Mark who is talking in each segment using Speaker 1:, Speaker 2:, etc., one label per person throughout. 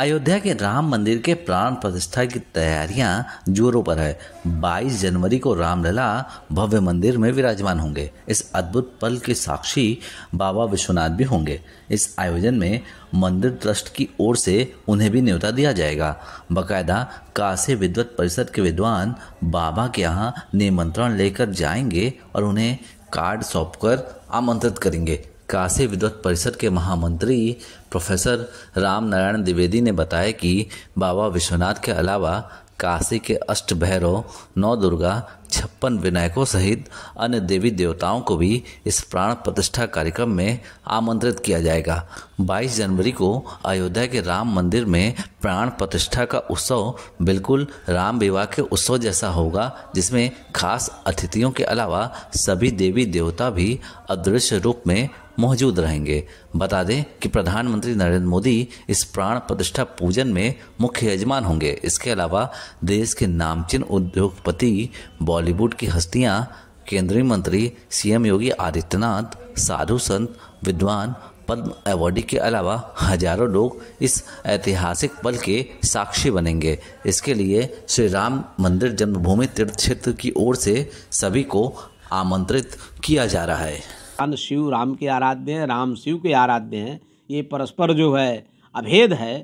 Speaker 1: अयोध्या के राम मंदिर के प्राण प्रतिष्ठा की तैयारियां जोरों पर है 22 जनवरी को रामलला भव्य मंदिर में विराजमान होंगे इस अद्भुत पल के साक्षी बाबा विश्वनाथ भी होंगे इस आयोजन में मंदिर ट्रस्ट की ओर से उन्हें भी न्योता दिया जाएगा बकायदा कासे विद्वत परिषद के विद्वान बाबा के यहाँ निमंत्रण लेकर जाएंगे और उन्हें कार्ड सौंपकर आमंत्रित करेंगे काशी विद्वत परिषद के महामंत्री प्रोफेसर राम नारायण द्विवेदी ने बताया कि बाबा विश्वनाथ के अलावा काशी के अष्ट भैरव नौ दुर्गा छप्पन विनायकों सहित अन्य देवी देवताओं को भी इस प्राण प्रतिष्ठा कार्यक्रम में आमंत्रित किया जाएगा 22 जनवरी को अयोध्या के राम मंदिर में प्राण प्रतिष्ठा का उत्सव बिल्कुल राम विवाह के उत्सव जैसा होगा जिसमें खास अतिथियों के अलावा सभी देवी देवता भी अदृश्य रूप में मौजूद रहेंगे बता दें कि प्रधानमंत्री नरेंद्र मोदी इस प्राण प्रतिष्ठा पूजन में मुख्य यजमान होंगे इसके अलावा देश के नामचीन उद्योगपति बॉलीवुड की हस्तियां केंद्रीय मंत्री सीएम योगी आदित्यनाथ साधु संत विद्वान पद्म अवार्डी के अलावा हजारों लोग इस ऐतिहासिक पल के साक्षी बनेंगे इसके लिए श्री राम मंदिर जन्मभूमि तीर्थ क्षेत्र की ओर से सभी को आमंत्रित किया जा रहा है भगवान शिव राम के आराध्य हैं
Speaker 2: राम शिव के आराध्य हैं ये परस्पर जो है अभेद है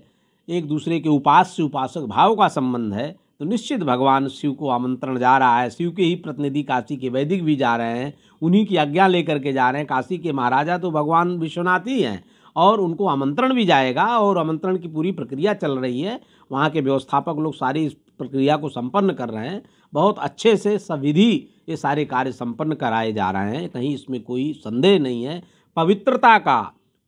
Speaker 2: एक दूसरे के उपास्य उपासक भाव का संबंध है तो निश्चित भगवान शिव को आमंत्रण जा रहा है शिव के ही प्रतिनिधि काशी के वैदिक भी जा रहे हैं उन्हीं की आज्ञा लेकर के जा रहे हैं काशी के महाराजा तो भगवान विश्वनाथ ही हैं और उनको आमंत्रण भी जाएगा और आमंत्रण की पूरी प्रक्रिया चल रही है वहाँ के व्यवस्थापक लोग सारी इस प्रक्रिया को संपन्न कर रहे हैं बहुत अच्छे से सविधि ये सारे कार्य संपन्न कराए जा रहे हैं कहीं इसमें कोई संदेह नहीं है पवित्रता का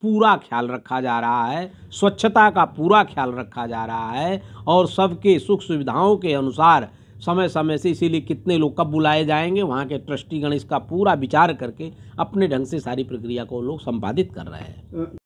Speaker 2: पूरा ख्याल रखा जा रहा है स्वच्छता का पूरा ख्याल रखा जा रहा है और सबके सुख सुविधाओं के अनुसार समय समय से इसीलिए कितने लोग कब बुलाए जाएंगे वहाँ के ट्रस्टीगण इसका पूरा विचार करके अपने ढंग से सारी प्रक्रिया को लोग संपादित
Speaker 1: कर रहे हैं